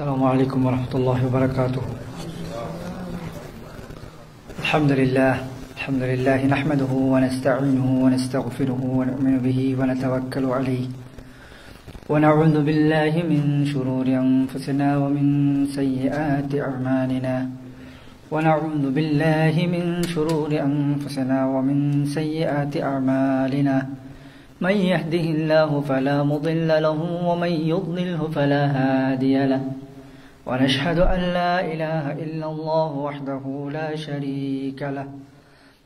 السلام عليكم ورحمة الله وبركاته الحمد لله الحمد لله نحمده ونستعينه ونستغفره ونؤمن به ونتوكل عليه ونعوذ بالله من شرور أنفسنا ومن سيئات أعمالنا ونعوذ بالله من شرور أنفسنا ومن سيئات أعمالنا من يهده الله فلا مضل له ومن يضلله فلا هادي له ونشهد أن لا إله إلا الله وحده لا شريك له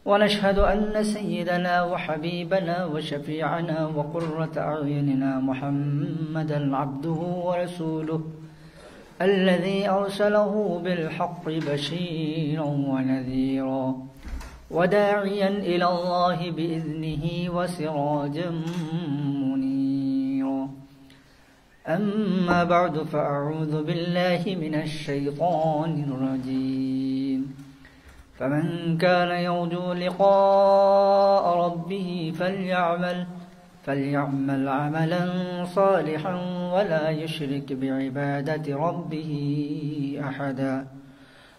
ونشهد أن سيدنا وحبيبنا وشفيعنا وقرة أعيننا محمدا عبده ورسوله الذي أرسله بالحق بشيرا ونذيرا وداعيا إلى الله بإذنه وسراجا منيرا أما بعد فأعوذ بالله من الشيطان الرجيم فمن كان يرجو لقاء ربه فليعمل فليعمل عملا صالحا ولا يشرك بعبادة ربه أحداً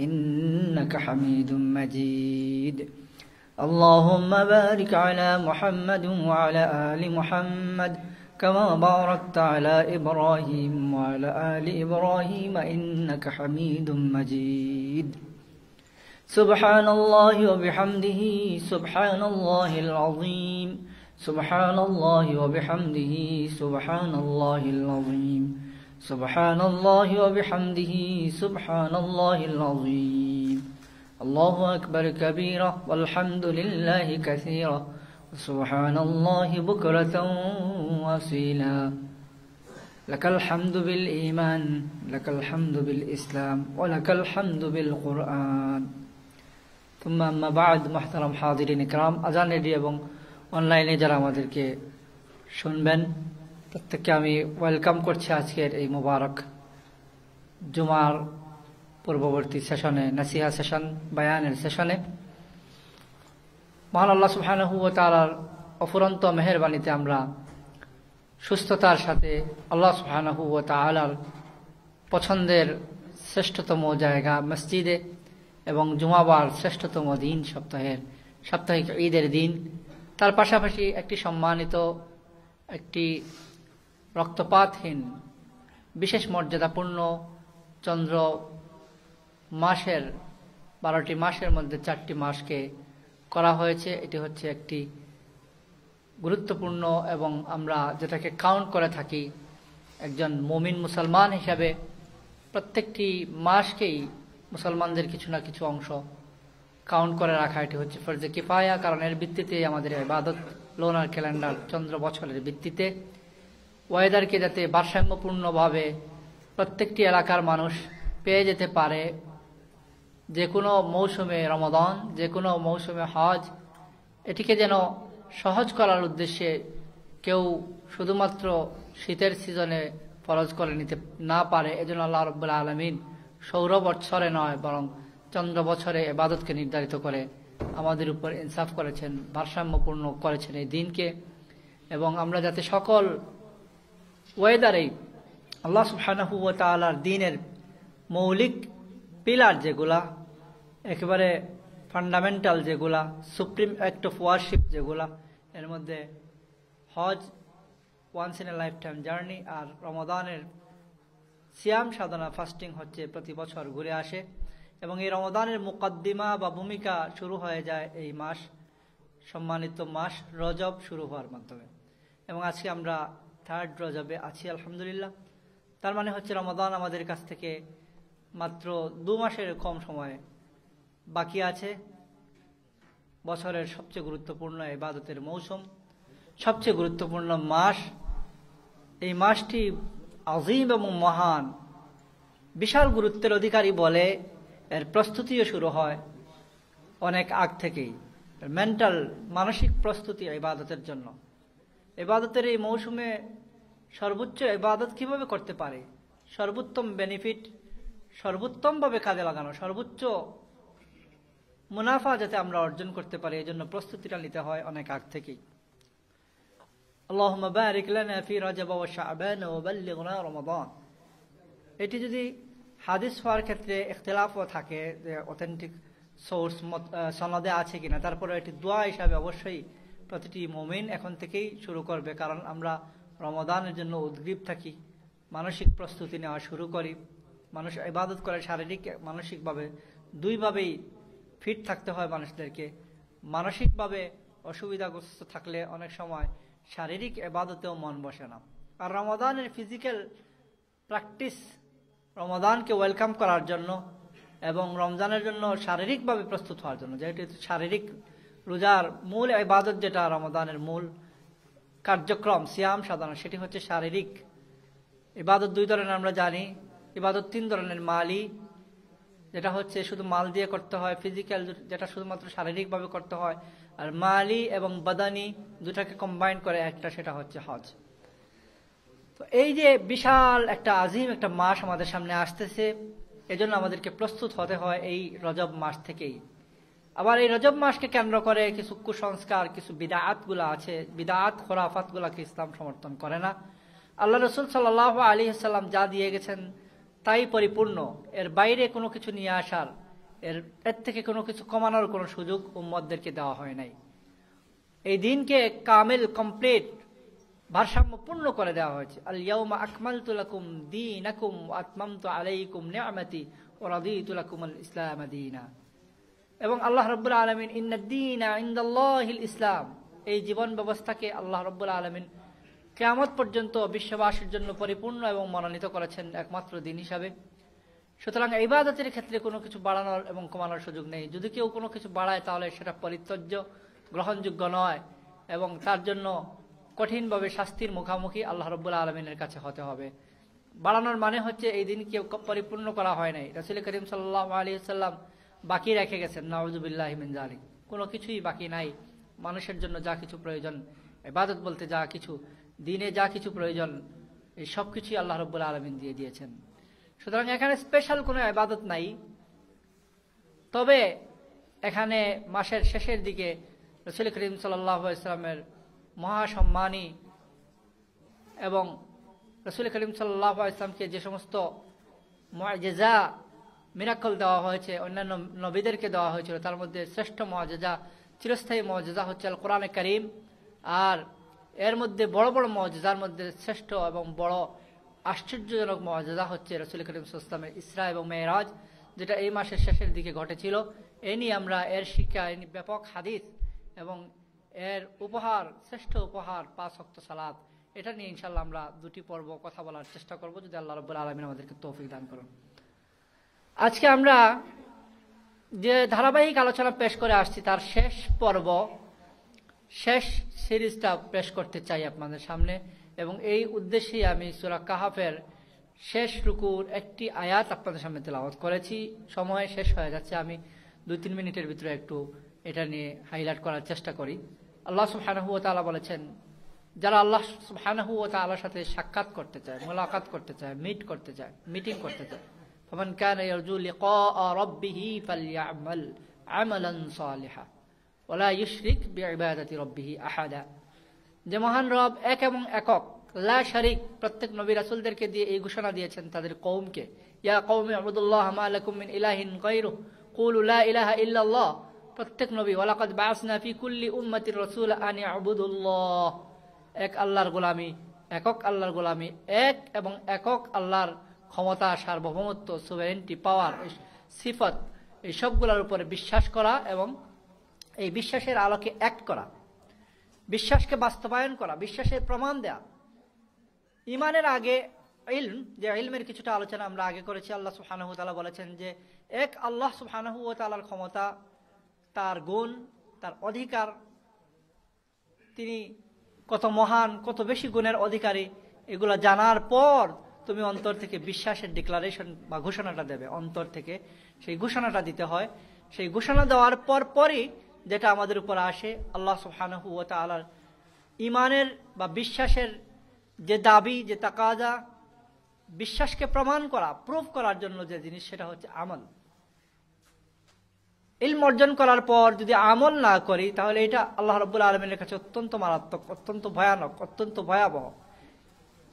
إنك حميد مجيد اللهم بارك على محمد وعلى آل محمد كما باركت على إبراهيم وعلى آل إبراهيم إنك حميد مجيد سبحان الله وبحمده سبحان الله العظيم سبحان الله وبحمده سبحان الله العظيم سبحان الله وبحمده سبحان الله العظيم الله أكبر كبيرة والحمد لله كثيرة سبحان الله بكرة وأصيلا لك الحمد بالإيمان لك الحمد بالإسلام ولك الحمد بالقرآن ثم أما بعد محترم حاضرين الكرام أذان ready أونلاين অনলাইনে যারা شنبن প্রত্যেককে আমি ওয়েলকাম করছি আজকের এই মুবারক জুমার পূর্ববর্তী সেশনে নাসিহা সেশন বায়ানের সেশনে মহান আল্লাহ সুবহানাহু অফুরন্ত মেহরবানিতে আমরা সুস্থতার সাথে আল্লাহ সুবহানাহু ওয়া তাআলার পছন্দের শ্রেষ্ঠতম জায়গা মসজিদে এবং জুমাবার শ্রেষ্ঠতম দিন সপ্তাহের সাপ্তাহিক ঈদের দিন তার পাশাপাশি একটি সম্মানিত একটি রক্তপাতহীন বিশেষ মর্যাদাপূর্ণ চন্দ্র মাসের বারোটি মাসের মধ্যে চারটি মাসকে করা হয়েছে এটি হচ্ছে একটি গুরুত্বপূর্ণ এবং আমরা যেটাকে কাউন্ট করে থাকি একজন মমিন মুসলমান হিসাবে প্রত্যেকটি মাসকেই মুসলমানদের কিছু না কিছু অংশ কাউন্ট করে রাখা এটি হচ্ছে ফর্জে কিফায়া কারণ এর ভিত্তিতে আমাদের বাদত লোনার ক্যালেন্ডার চন্দ্র বছরের ভিত্তিতে ওয়েদারকে যাতে ভারসাম্যপূর্ণভাবে প্রত্যেকটি এলাকার মানুষ পেয়ে যেতে পারে যে কোনো মৌসুমে রমদান যে কোনো মৌসুমে হজ এটিকে যেন সহজ করার উদ্দেশ্যে কেউ শুধুমাত্র শীতের সিজনে ফরজ করে নিতে না পারে এজন্য আল্লাহ রব্বুল্লা আলমিন সৌর বৎসরে নয় বরং চন্দ্র বছরে এবাদতকে নির্ধারিত করে আমাদের উপর ইনসাফ করেছেন ভারসাম্যপূর্ণ করেছেন এই দিনকে এবং আমরা যাতে সকল ওয়েদারেই আল্লাহ সুবহানাহুয়া তালার দিনের মৌলিক পিলার যেগুলা একেবারে ফান্ডামেন্টাল যেগুলা সুপ্রিম অ্যাক্ট অফ ওয়ারশিপ যেগুলা এর মধ্যে Hajj once in a lifetime journey আর রমদানের সিয়াম সাধনা ফাস্টিং হচ্ছে প্রতি বছর ঘুরে আসে এবং এই রমদানের মুকদ্দিমা বা ভূমিকা শুরু হয়ে যায় এই মাস সম্মানিত মাস রজব শুরু হওয়ার মাধ্যমে এবং আজকে আমরা থার্ড রজবে আছি আলহামদুলিল্লাহ তার মানে হচ্ছে রমাদান আমাদের কাছ থেকে মাত্র দু মাসের কম সময়ে বাকি আছে বছরের সবচেয়ে গুরুত্বপূর্ণ এবাদতের মৌসুম সবচেয়ে গুরুত্বপূর্ণ মাস এই মাসটি আজিম এবং মহান বিশাল গুরুত্বের অধিকারী বলে এর প্রস্তুতিও শুরু হয় অনেক আগ থেকেই মেন্টাল মানসিক প্রস্তুতি ইবাদতের জন্য এবাদতের এই মৌসুমে সর্বোচ্চ এবাদত কিভাবে করতে পারে সর্বোত্তম বেনিফিট সর্বোত্তমভাবে কাজে লাগানো সর্বোচ্চ মুনাফা যাতে আমরা অর্জন করতে পারি এজন্য প্রস্তুতিটা নিতে হয় অনেক আগ থেকেই এটি যদি হাদিস হওয়ার ক্ষেত্রে ইখতিলাফও থাকে যে অথেন্টিক সোর্স সনদে আছে কিনা তারপরে এটি দোয়া হিসাবে অবশ্যই প্রতিটি মোমেন এখন থেকেই শুরু করবে কারণ আমরা রমদানের জন্য উদ্গ্রীব থাকি মানসিক প্রস্তুতি নেওয়া শুরু করি মানুষ ইবাদত করে শারীরিক মানসিকভাবে দুইভাবেই ফিট থাকতে হয় মানুষদেরকে মানসিকভাবে অসুবিধাগ্রস্ত থাকলে অনেক সময় শারীরিক এবাদতেও মন বসে না আর রমাদানের ফিজিক্যাল প্র্যাকটিস রমাদানকে ওয়েলকাম করার জন্য এবং রমজানের জন্য শারীরিকভাবে প্রস্তুত হওয়ার জন্য যেহেতু শারীরিক রোজার মূল ইবাদত যেটা রমাদানের মূল কার্যক্রম সিয়াম সাধারণ সেটি হচ্ছে শারীরিক ইবাদত দুই ধরনের আমরা জানি ইবাদত তিন ধরনের মালি যেটা হচ্ছে শুধু মাল দিয়ে করতে হয় ফিজিক্যাল যেটা শুধুমাত্র শারীরিকভাবে করতে হয় আর মালি এবং বাদানি দুটাকে কম্বাইন করে একটা সেটা হচ্ছে হজ তো এই যে বিশাল একটা আজিম একটা মাস আমাদের সামনে আসতেছে এজন্য আমাদেরকে প্রস্তুত হতে হয় এই রজব মাস থেকেই আবার এই রজব মাসকে কেন্দ্র করে কিছু কুসংস্কার কিছু বিদায়াতগুলো আছে খোরাফাত খোরাফাতগুলাকে ইসলাম সমর্থন করে না আল্লাহ রসুল সাল্লাহ আলী সাল্লাম যা দিয়ে গেছেন তাই পরিপূর্ণ এর বাইরে কোনো কিছু নিয়ে আসার এর এর থেকে কোনো কিছু কমানোর কোনো সুযোগ উম্মদদেরকে দেওয়া হয় নাই এই দিনকে কামেল কমপ্লিট ভারসাম্যপূর্ণ করে দেওয়া হয়েছে ইয়াউমা আকমাল তুলাকুম দিন আকুম আত্মাম তো আলাইকুম নেয়ামাতি দি তুলাকুম আল দিনা এবং আল্লাহ রব আলমিন ইন্দিন ইন্দাল্লাহিল ইসলাম এই জীবন ব্যবস্থাকে আল্লাহ রব্বুল আলমিন কেয়ামত পর্যন্ত বিশ্ববাসীর জন্য পরিপূর্ণ এবং মনোনীত করেছেন একমাত্র দিন হিসাবে সুতরাং ইবাদতের ক্ষেত্রে কোনো কিছু বাড়ানোর এবং কমানোর সুযোগ নেই যদি কেউ কোনো কিছু বাড়ায় তাহলে সেটা পরিত্যজ্য গ্রহণযোগ্য নয় এবং তার জন্য কঠিনভাবে শাস্তির মুখামুখি আল্লাহ রব্বুল্লা আলমিনের কাছে হতে হবে বাড়ানোর মানে হচ্ছে এই দিন কেউ পরিপূর্ণ করা হয় নাই রাসুল করিম সাল্লাহ আলিয়া সাল্লাম বাকি রেখে গেছেন নওয়াজুবিল্লাহ মিনজালিক কোনো কিছুই বাকি নাই মানুষের জন্য যা কিছু প্রয়োজন ইবাদত বলতে যা কিছু দিনে যা কিছু প্রয়োজন এই সব কিছুই আল্লাহ রব্বুল্লা আলমিন দিয়ে দিয়েছেন সুতরাং এখানে স্পেশাল কোনো ইবাদত নাই তবে এখানে মাসের শেষের দিকে রসুল করিম সাল্লাহ ইসলামের মহাসম্মানী এবং রসুল করিম সাল্লাহ ইসলামকে যে সমস্ত মজেজা মিরাকল দেওয়া হয়েছে অন্যান্য নবীদেরকে দেওয়া হয়েছিল তার মধ্যে শ্রেষ্ঠ মজেজা চিরস্থায়ী মজেজা হচ্ছে আল কোরআনে করিম আর এর মধ্যে বড় বড় মজেজার মধ্যে শ্রেষ্ঠ এবং বড় আশ্চর্যজনক মজেজা হচ্ছে রসুল করিম সুস্তামের ইসরা এবং মেয়েরাজ যেটা এই মাসের শেষের দিকে ঘটেছিল এ নিয়ে আমরা এর শিক্ষা ব্যাপক হাদিস এবং এর উপহার শ্রেষ্ঠ উপহার পাঁচ শক্ত সালাদ এটা নিয়ে ইনশাল্লাহ আমরা দুটি পর্ব কথা বলার চেষ্টা করব যদি আল্লাহ রবুল্লা আলমিন আমাদেরকে তৌফিক দান করুন আজকে আমরা যে ধারাবাহিক আলোচনা পেশ করে আসছি তার শেষ পর্ব শেষ সিরিজটা পেশ করতে চাই আপনাদের সামনে এবং এই উদ্দেশ্যেই আমি সুরা কাহাফের শেষ রুকুর একটি আয়াত আপনাদের সামনে তেলাওয়াত করেছি সময় শেষ হয়ে যাচ্ছে আমি দুই তিন মিনিটের ভিতরে একটু এটা নিয়ে হাইলাইট করার চেষ্টা করি আল্লাহ সুবহানাহু ওয়া তাআলা বলেছেন যারা আল্লাহ সুবহানাহু ওয়া সাথে সাক্ষাৎ করতে চায় মোলাকাত করতে চায় মিট করতে চায় মিটিং করতে চায় فمن كان يرجو لقاء ربه فليعمل عملا صالحا ولا يشرك بعبادة ربه أحدا যে মহান রব এক এবং একক লা শারিক প্রত্যেক নবী রাসুলদেরকে দিয়ে এই ঘোষণা দিয়েছেন তাদের কৌমকে ইয়া কৌমে আবুদুল্লাহ মালাকুমিন ইলাহিন গৈরু কুল উল্লাহ ইলাহা ইল্লাল্লাহ প্রত্যেক নবী ওয়ালাকাদ বাসনা ফি কুল্লি উম্মতির রসুল আনি আবুদুল্লাহ এক আল্লাহর গোলামি একক আল্লাহর গোলামি এক এবং একক আল্লাহর ক্ষমতা সার্বভৌমত্ব সুভেরেন্টি পাওয়ার সিফত এই সবগুলোর উপরে বিশ্বাস করা এবং এই বিশ্বাসের আলোকে অ্যাক্ট করা বিশ্বাসকে বাস্তবায়ন করা বিশ্বাসের প্রমাণ দেয়া ইমানের আগে ইলম যে ইলমের কিছুটা আলোচনা আমরা আগে করেছি আল্লাহ সুফানহু তালা বলেছেন যে এক আল্লাহ সুফানহু ও তালার ক্ষমতা তার গুণ তার অধিকার তিনি কত মহান কত বেশি গুণের অধিকারী এগুলো জানার পর তুমি অন্তর থেকে বিশ্বাসের ডিক্লারেশন বা ঘোষণাটা দেবে অন্তর থেকে সেই ঘোষণাটা দিতে হয় সেই ঘোষণা দেওয়ার পর পরই যেটা আমাদের উপর আসে আল্লাহ সুহানহু ও তালার ইমানের বা বিশ্বাসের যে দাবি যে তাকাজা বিশ্বাসকে প্রমাণ করা প্রুফ করার জন্য যে জিনিস সেটা হচ্ছে আমল ইলম অর্জন করার পর যদি আমল না করি তাহলে এটা আল্লাহ রবুল্লা আলমের কাছে অত্যন্ত মারাত্মক অত্যন্ত ভয়ানক অত্যন্ত ভয়াবহ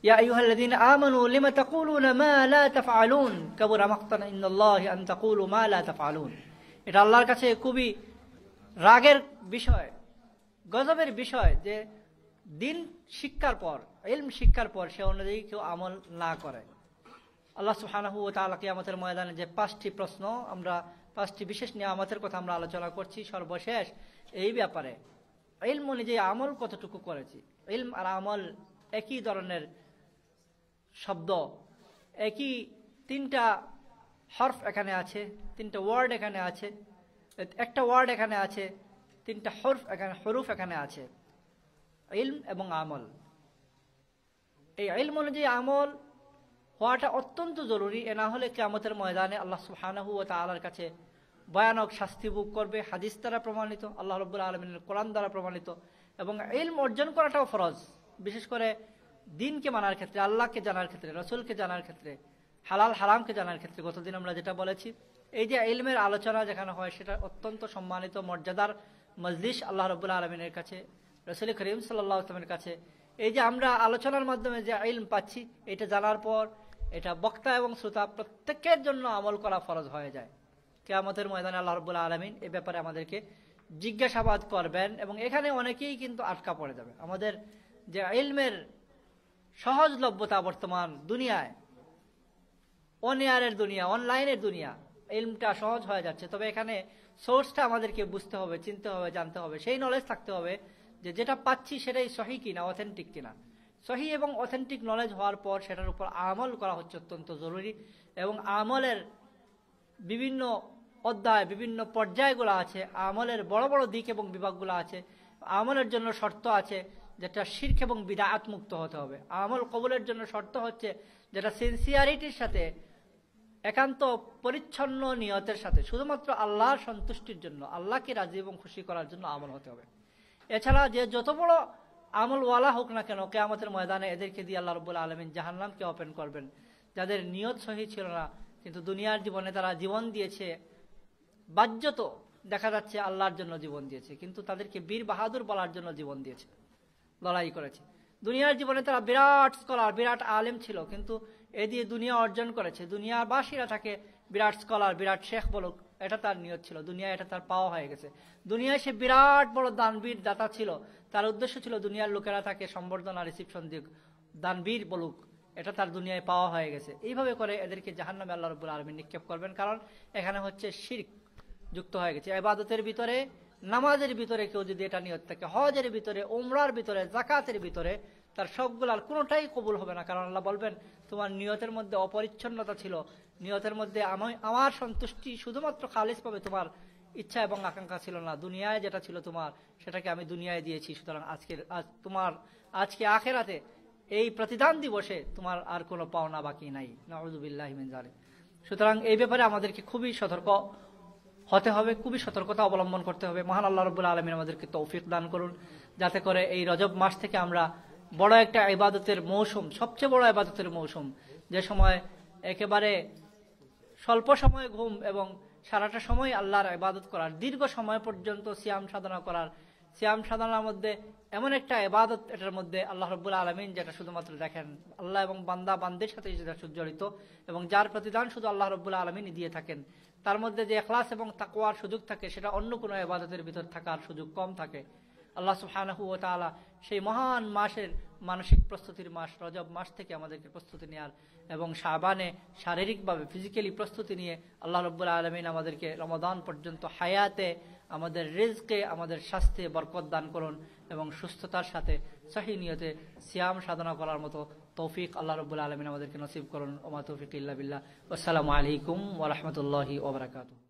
ইয়া আইয়ুহাল্লাযীন আমানু লিমা তাকুলুনা মা লা তাফআলুন কাবুরা মাকতান ইন্নাল্লাহি আন তাকুলু মা লা তাফআলুন এটা আল্লাহর কাছে খুবই রাগের বিষয় গজবের বিষয় যে দিন শিক্ষার পর ইলম শিক্ষার পর সে অনুযায়ী কেউ আমল না করে আল্লাহ সুহানাহু ও তালাকে আমাদের ময়দানে যে পাঁচটি প্রশ্ন আমরা পাঁচটি বিশেষ নিয়ে আমাদের কথা আমরা আলোচনা করছি সর্বশেষ এই ব্যাপারে ইলম অনুযায়ী আমল কতটুকু করেছি ইলম আর আমল একই ধরনের শব্দ একই তিনটা হরফ এখানে আছে তিনটা ওয়ার্ড এখানে আছে একটা ওয়ার্ড এখানে আছে তিনটা হরফ এখানে হরুফ এখানে আছে ইলম এবং আমল এই ইলম অনুযায়ী আমল হওয়াটা অত্যন্ত জরুরি এ না হলে কেমতের ময়দানে আল্লাহ সুহানাহু ও তালার কাছে ভয়ানক শাস্তি ভোগ করবে হাদিস দ্বারা প্রমাণিত আল্লাহ রব্বুল আলমিনের কোরআন দ্বারা প্রমাণিত এবং ইলম অর্জন করাটাও ফরজ বিশেষ করে দিনকে মানার ক্ষেত্রে আল্লাহকে জানার ক্ষেত্রে রসুলকে জানার ক্ষেত্রে হালাল হারামকে জানার ক্ষেত্রে গতদিন আমরা যেটা বলেছি এই যে ইলমের আলোচনা যেখানে হয় সেটা অত্যন্ত সম্মানিত মর্যাদার মজলিস আল্লাহ রবুল্লা আলমিনের কাছে রসুল করিম সাল্লাহ আসলামের কাছে এই যে আমরা আলোচনার মাধ্যমে যে ইলম পাচ্ছি এটা জানার পর এটা বক্তা এবং শ্রোতা প্রত্যেকের জন্য আমল করা ফরজ হয়ে যায় কেয়ামতের ময়দানে আল্লাহ রবুল্লা আলমিন এ ব্যাপারে আমাদেরকে জিজ্ঞাসাবাদ করবেন এবং এখানে অনেকেই কিন্তু আটকা পড়ে যাবে আমাদের যে ইলমের সহজলভ্যতা বর্তমান দুনিয়ায় অনলাইনের দুনিয়া অনলাইনের দুনিয়া এলমটা সহজ হয়ে যাচ্ছে তবে এখানে সোর্সটা আমাদেরকে বুঝতে হবে চিনতে হবে জানতে হবে সেই নলেজ থাকতে হবে যে যেটা পাচ্ছি সেটাই সহি কিনা অথেন্টিক কিনা সহি এবং অথেন্টিক নলেজ হওয়ার পর সেটার উপর আমল করা হচ্ছে অত্যন্ত জরুরি এবং আমলের বিভিন্ন অধ্যায় বিভিন্ন পর্যায়গুলো আছে আমলের বড় বড় দিক এবং বিভাগগুলো আছে আমলের জন্য শর্ত আছে যেটা শির্ক এবং বিদায়াত মুক্ত হতে হবে আমল কবুলের জন্য শর্ত হচ্ছে যেটা সিনসিয়ারিটির সাথে একান্ত পরিচ্ছন্ন নিয়তের সাথে শুধুমাত্র আল্লাহর সন্তুষ্টির জন্য আল্লাহকে রাজি এবং খুশি করার জন্য আমল হতে হবে এছাড়া যে যত বড় আমলওয়ালা হোক না কেন কে আমাদের ময়দানে এদেরকে দিয়ে আল্লাহ রবুল্লা আলমিন জাহান্নামকে ওপেন করবেন যাদের নিয়ত সহি ছিল না কিন্তু দুনিয়ার জীবনে তারা জীবন দিয়েছে বাজ্যত দেখা যাচ্ছে আল্লাহর জন্য জীবন দিয়েছে কিন্তু তাদেরকে বীর বাহাদুর বলার জন্য জীবন দিয়েছে লড়াই করেছে দুনিয়ার জীবনে তারা বিরাট স্কলার বিরাট আলেম ছিল কিন্তু এ দিয়ে দুনিয়া অর্জন করেছে দুনিয়ার বাসীরা তাকে বিরাট স্কলার বিরাট শেখ বলুক এটা তার নিয়ত ছিল দুনিয়া এটা তার পাওয়া হয়ে গেছে দুনিয়ায় সে বিরাট বড় দানবীর দাতা ছিল তার উদ্দেশ্য ছিল দুনিয়ার লোকেরা তাকে সম্বর্ধনা রিসিপশন দিক দানবীর বলুক এটা তার দুনিয়ায় পাওয়া হয়ে গেছে এইভাবে করে এদেরকে জাহান্নাম আল্লাহ রবুল আলমী নিক্ষেপ করবেন কারণ এখানে হচ্ছে শির্ক যুক্ত হয়ে গেছে এবাদতের ভিতরে নামাজের ভিতরে কেউ যদি এটা নিয়ত থাকে হজের ভিতরে ওমরার ভিতরে জাকাতের ভিতরে তার সবগুলার কোনোটাই কবুল হবে না কারণ আল্লাহ বলবেন তোমার নিয়তের মধ্যে অপরিচ্ছন্নতা ছিল নিয়তের মধ্যে আমি আমার সন্তুষ্টি শুধুমাত্র খালিজ পাবে তোমার ইচ্ছা এবং আকাঙ্ক্ষা ছিল না দুনিয়ায় যেটা ছিল তোমার সেটাকে আমি দুনিয়ায় দিয়েছি সুতরাং আজকের আজ তোমার আজকে আখেরাতে এই প্রতিদান দিবসে তোমার আর কোনো পাওনা বাকি নাই নওয়াজ সুতরাং এই ব্যাপারে আমাদেরকে খুবই সতর্ক হতে হবে খুবই সতর্কতা অবলম্বন করতে হবে মহান আল্লাহ রবুল্লা আলমিন আমাদেরকে তৌফিক দান করুন যাতে করে এই রজব মাস থেকে আমরা বড় একটা ইবাদতের মৌসুম সবচেয়ে বড় ইবাদতের মৌসুম যে সময় একেবারে স্বল্প সময়ে ঘুম এবং সারাটা সময় আল্লাহর ইবাদত করার দীর্ঘ সময় পর্যন্ত সিয়াম সাধনা করার সিয়াম সাধনার মধ্যে এমন একটা এবাদত এটার মধ্যে আল্লাহ রব্বুল আলমিন যেটা শুধুমাত্র দেখেন আল্লাহ এবং বান্দা বান্দের সাথে যেটা জড়িত এবং যার প্রতিদান শুধু আল্লাহ রব্বুল আলমিনই দিয়ে থাকেন তার মধ্যে যে এখলাস এবং তাকোয়ার সুযোগ থাকে সেটা অন্য কোনো এবাদতের ভিতর থাকার সুযোগ কম থাকে আল্লাহ সুফানাহু ও তালা সেই মহান মাসের মানসিক প্রস্তুতির মাস রজব মাস থেকে আমাদেরকে প্রস্তুতি নেওয়ার এবং সাবানে শারীরিকভাবে ফিজিক্যালি প্রস্তুতি নিয়ে আল্লাহ রব্বুল আলমিন আমাদেরকে রমদান পর্যন্ত হায়াতে আমাদের রেজকে আমাদের স্বাস্থ্যে বরকত দান করুন এবং সুস্থতার সাথে সহি নিয়তে সিয়াম সাধনা করার মতো তৌফিক আল্লাহ রবুল্লা আলমিন আমাদেরকে নসিব করুন ওমা তৌফিক ইল্লা বিল্লাহ আসসালামু আলাইকুম ওরহমতুল্লাহি ওবরাকাতু